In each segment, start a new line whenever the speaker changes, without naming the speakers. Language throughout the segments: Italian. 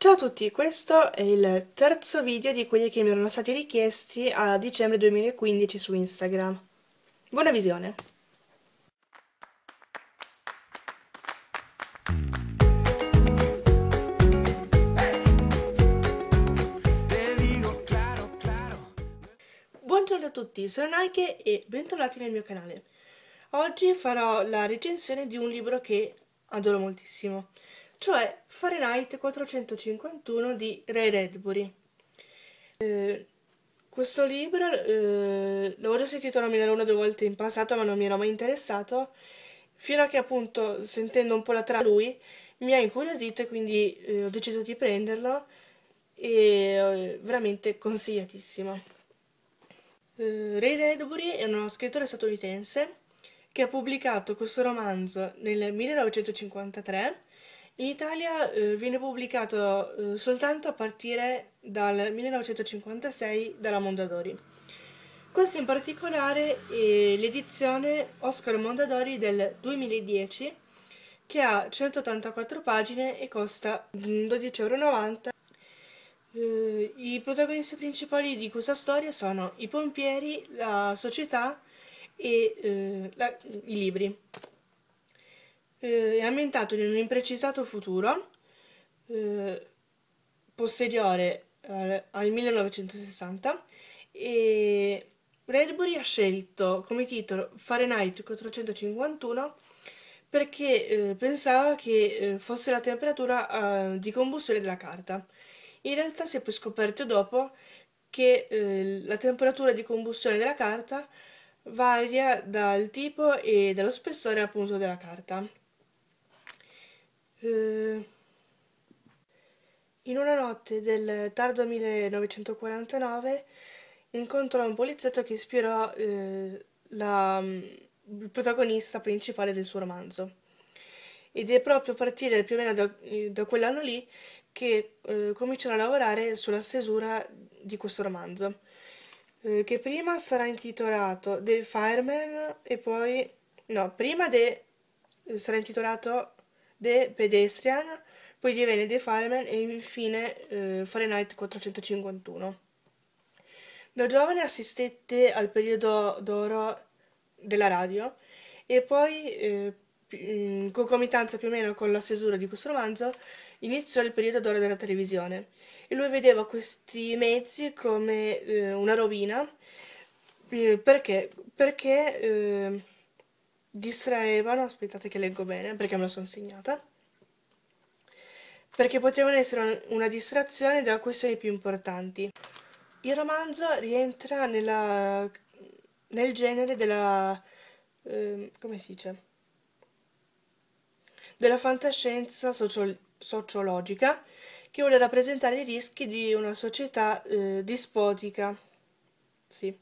Ciao a tutti, questo è il terzo video di quelli che mi erano stati richiesti a dicembre 2015 su Instagram. Buona visione! Buongiorno a tutti, sono Nike e bentornati nel mio canale. Oggi farò la recensione di un libro che adoro moltissimo cioè Fahrenheit 451 di Ray Redbury. Eh, questo libro eh, l'avevo già sentito nominare una o due volte in passato, ma non mi ero mai interessato, fino a che appunto, sentendo un po' la tra lui, mi ha incuriosito e quindi eh, ho deciso di prenderlo e eh, veramente consigliatissimo. Eh, Ray Redbury è uno scrittore statunitense che ha pubblicato questo romanzo nel 1953 in Italia eh, viene pubblicato eh, soltanto a partire dal 1956 dalla Mondadori. Questo in particolare è l'edizione Oscar Mondadori del 2010 che ha 184 pagine e costa 12,90 mm, euro. Eh, I protagonisti principali di questa storia sono i pompieri, la società e eh, la, i libri eh, è ambientato in un imprecisato futuro eh, posteriore eh, al 1960 e Redbury ha scelto come titolo Fahrenheit 451 perché eh, pensava che eh, fosse la temperatura eh, di combustione della carta. In realtà si è poi scoperto dopo che eh, la temperatura di combustione della carta varia dal tipo e dallo spessore appunto della carta. Eh, in una notte del tardo 1949 incontrò un poliziotto che ispirò eh, la, mm, il protagonista principale del suo romanzo. Ed è proprio a partire più o meno da, eh, da quell'anno lì che eh, cominciano a lavorare sulla stesura di questo romanzo, eh, che prima sarà intitolato The Fireman e poi... no, prima de, sarà intitolato The Pedestrian, poi diviene The Fireman e infine eh, Fahrenheit 451. Da giovane assistette al periodo d'oro della radio e poi, eh, in mm, concomitanza più o meno con la stesura di questo romanzo, iniziò il periodo d'oro della televisione e lui vedeva questi mezzi come eh, una rovina eh, perché, perché eh, distraevano, aspettate che leggo bene perché me lo sono segnata, perché potevano essere una distrazione da questioni più importanti. Il romanzo rientra nella, nel genere della... Eh, come si dice? della fantascienza socio sociologica che vuole rappresentare i rischi di una società eh, dispotica. Sì.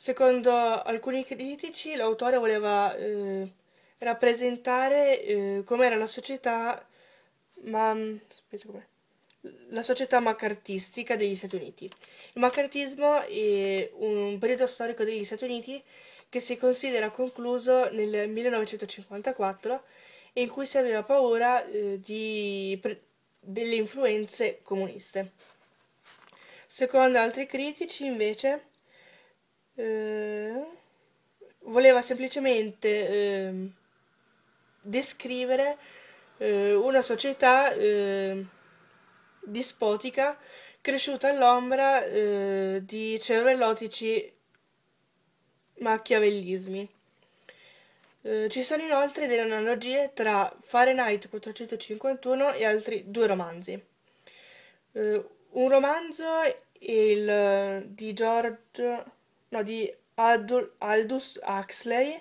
Secondo alcuni critici l'autore voleva eh, rappresentare eh, com'era la società ma mm, aspetta, la società macartistica degli Stati Uniti. Il macartismo è un periodo storico degli Stati Uniti che si considera concluso nel 1954 e in cui si aveva paura eh, di, pre, delle influenze comuniste. Secondo altri critici, invece, eh, voleva semplicemente eh, descrivere eh, una società ehm, dispotica cresciuta all'ombra eh, di cervellotici machiavellismi. Eh, ci sono inoltre delle analogie tra Fahrenheit 451 e altri due romanzi. Eh, un romanzo è il, di George no, di Aldol, Aldous Huxley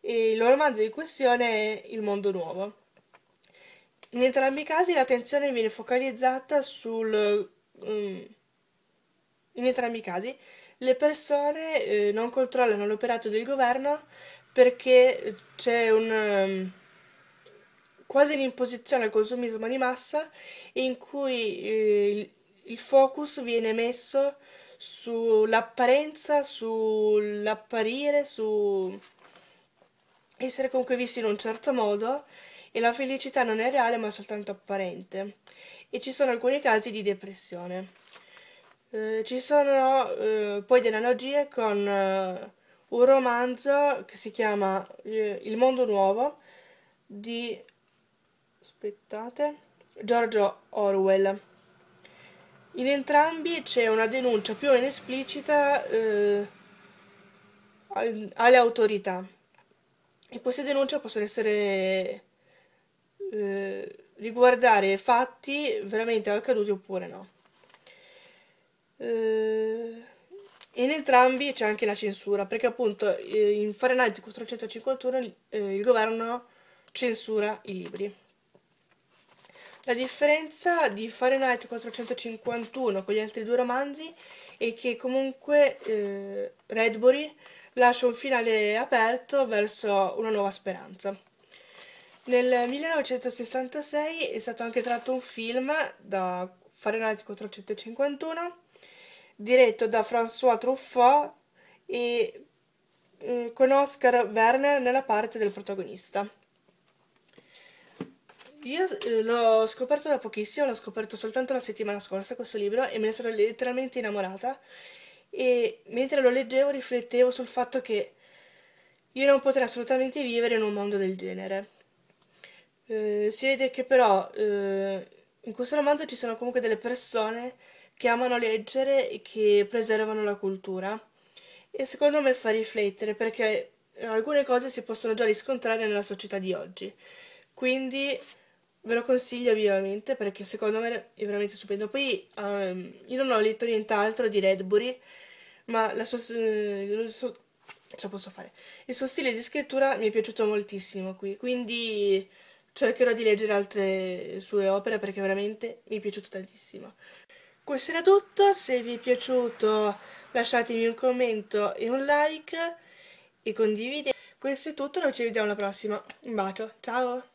e il loro romanzo di questione è Il mondo nuovo. In entrambi i casi l'attenzione viene focalizzata sul... Um, in entrambi i casi le persone eh, non controllano l'operato del governo perché eh, c'è un... Um, quasi un'imposizione al consumismo di massa in cui eh, il focus viene messo sull'apparenza, sull'apparire, su essere comunque visti in un certo modo e la felicità non è reale ma soltanto apparente e ci sono alcuni casi di depressione. Eh, ci sono eh, poi delle analogie con eh, un romanzo che si chiama eh, Il mondo nuovo di aspettate Giorgio Orwell in entrambi c'è una denuncia più o meno esplicita eh, alle autorità e queste denunce possono essere eh, riguardare fatti veramente accaduti oppure no. Eh, in entrambi c'è anche la censura, perché appunto eh, in Fahrenheit 451 eh, il governo censura i libri. La differenza di Fahrenheit 451 con gli altri due romanzi è che comunque eh, Redbury lascia un finale aperto verso una nuova speranza. Nel 1966 è stato anche tratto un film da Fahrenheit 451 diretto da François Truffaut e mm, con Oscar Werner nella parte del protagonista. Io eh, l'ho scoperto da pochissimo, l'ho scoperto soltanto la settimana scorsa questo libro e me ne sono letteralmente innamorata e mentre lo leggevo riflettevo sul fatto che io non potrei assolutamente vivere in un mondo del genere. Eh, si vede che però eh, in questo romanzo ci sono comunque delle persone che amano leggere e che preservano la cultura e secondo me fa riflettere perché alcune cose si possono già riscontrare nella società di oggi. Quindi ve lo consiglio vivamente perché secondo me è veramente stupendo. Poi um, io non ho letto nient'altro di Redbury, ma la sua, il, eh, suo, il suo stile di scrittura mi è piaciuto moltissimo qui, quindi cercherò di leggere altre sue opere perché veramente mi è piaciuto tantissimo. Questo era tutto, se vi è piaciuto lasciatemi un commento e un like e condividete. Questo è tutto, noi ci vediamo alla prossima. Un bacio, ciao!